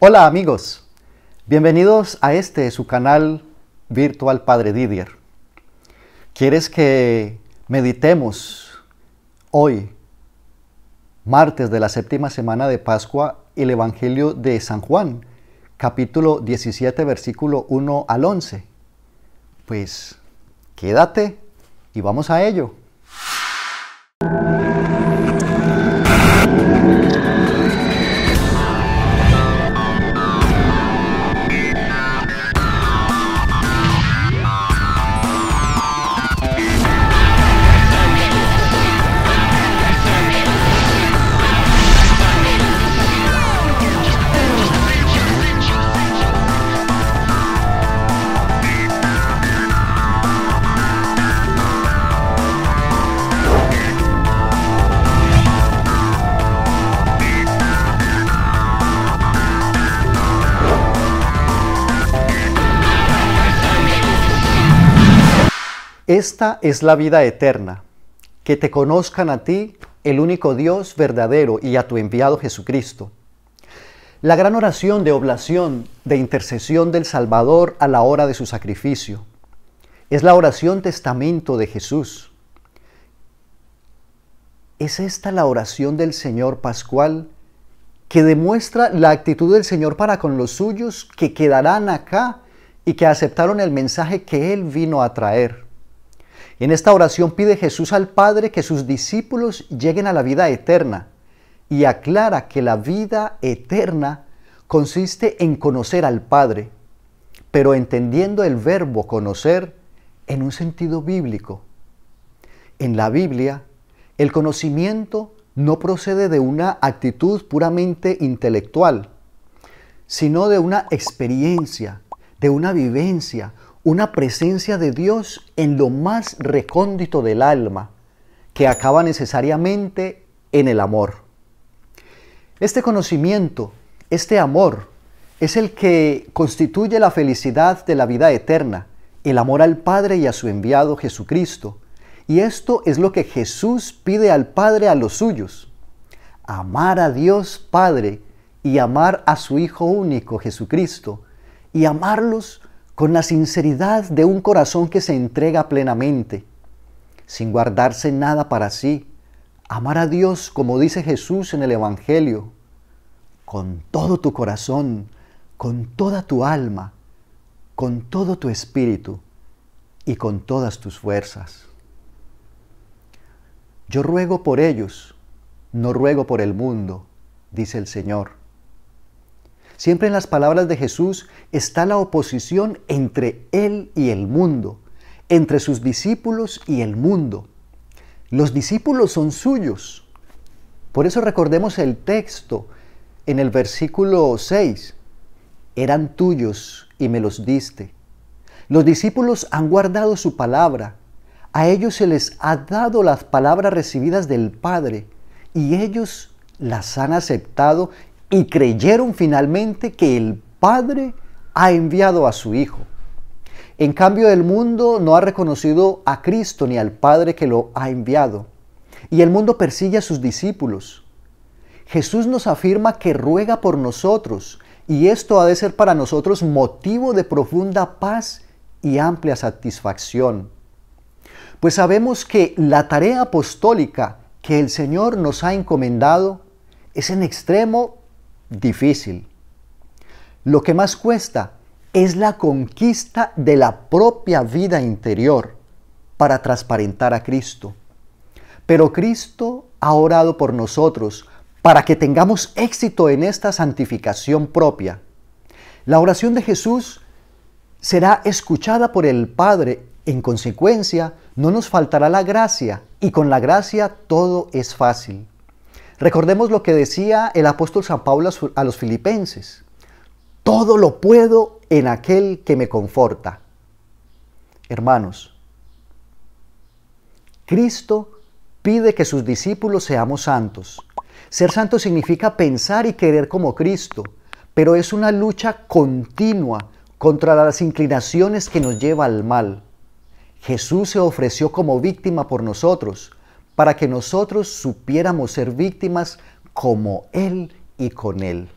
Hola amigos, bienvenidos a este su canal virtual Padre Didier. ¿Quieres que meditemos hoy, martes de la séptima semana de Pascua, el Evangelio de San Juan, capítulo 17, versículo 1 al 11? Pues quédate y vamos a ello. Esta es la vida eterna, que te conozcan a ti, el único Dios verdadero, y a tu enviado Jesucristo. La gran oración de oblación, de intercesión del Salvador a la hora de su sacrificio. Es la oración testamento de Jesús. Es esta la oración del Señor Pascual que demuestra la actitud del Señor para con los suyos que quedarán acá y que aceptaron el mensaje que Él vino a traer en esta oración pide Jesús al Padre que sus discípulos lleguen a la vida eterna y aclara que la vida eterna consiste en conocer al Padre, pero entendiendo el verbo conocer en un sentido bíblico. En la Biblia, el conocimiento no procede de una actitud puramente intelectual, sino de una experiencia, de una vivencia, una presencia de Dios en lo más recóndito del alma, que acaba necesariamente en el amor. Este conocimiento, este amor, es el que constituye la felicidad de la vida eterna, el amor al Padre y a su enviado Jesucristo. Y esto es lo que Jesús pide al Padre a los suyos. Amar a Dios Padre y amar a su Hijo único Jesucristo y amarlos con la sinceridad de un corazón que se entrega plenamente, sin guardarse nada para sí. Amar a Dios, como dice Jesús en el Evangelio, con todo tu corazón, con toda tu alma, con todo tu espíritu y con todas tus fuerzas. Yo ruego por ellos, no ruego por el mundo, dice el Señor Siempre en las palabras de Jesús está la oposición entre Él y el mundo, entre sus discípulos y el mundo. Los discípulos son suyos. Por eso recordemos el texto en el versículo 6. Eran tuyos y me los diste. Los discípulos han guardado su palabra. A ellos se les ha dado las palabras recibidas del Padre y ellos las han aceptado y creyeron finalmente que el Padre ha enviado a su Hijo. En cambio, el mundo no ha reconocido a Cristo ni al Padre que lo ha enviado. Y el mundo persigue a sus discípulos. Jesús nos afirma que ruega por nosotros y esto ha de ser para nosotros motivo de profunda paz y amplia satisfacción. Pues sabemos que la tarea apostólica que el Señor nos ha encomendado es en extremo difícil. Lo que más cuesta es la conquista de la propia vida interior para transparentar a Cristo. Pero Cristo ha orado por nosotros para que tengamos éxito en esta santificación propia. La oración de Jesús será escuchada por el Padre, en consecuencia no nos faltará la gracia y con la gracia todo es fácil. Recordemos lo que decía el apóstol San Pablo a los filipenses. Todo lo puedo en aquel que me conforta. Hermanos, Cristo pide que sus discípulos seamos santos. Ser santo significa pensar y querer como Cristo, pero es una lucha continua contra las inclinaciones que nos lleva al mal. Jesús se ofreció como víctima por nosotros, para que nosotros supiéramos ser víctimas como Él y con Él.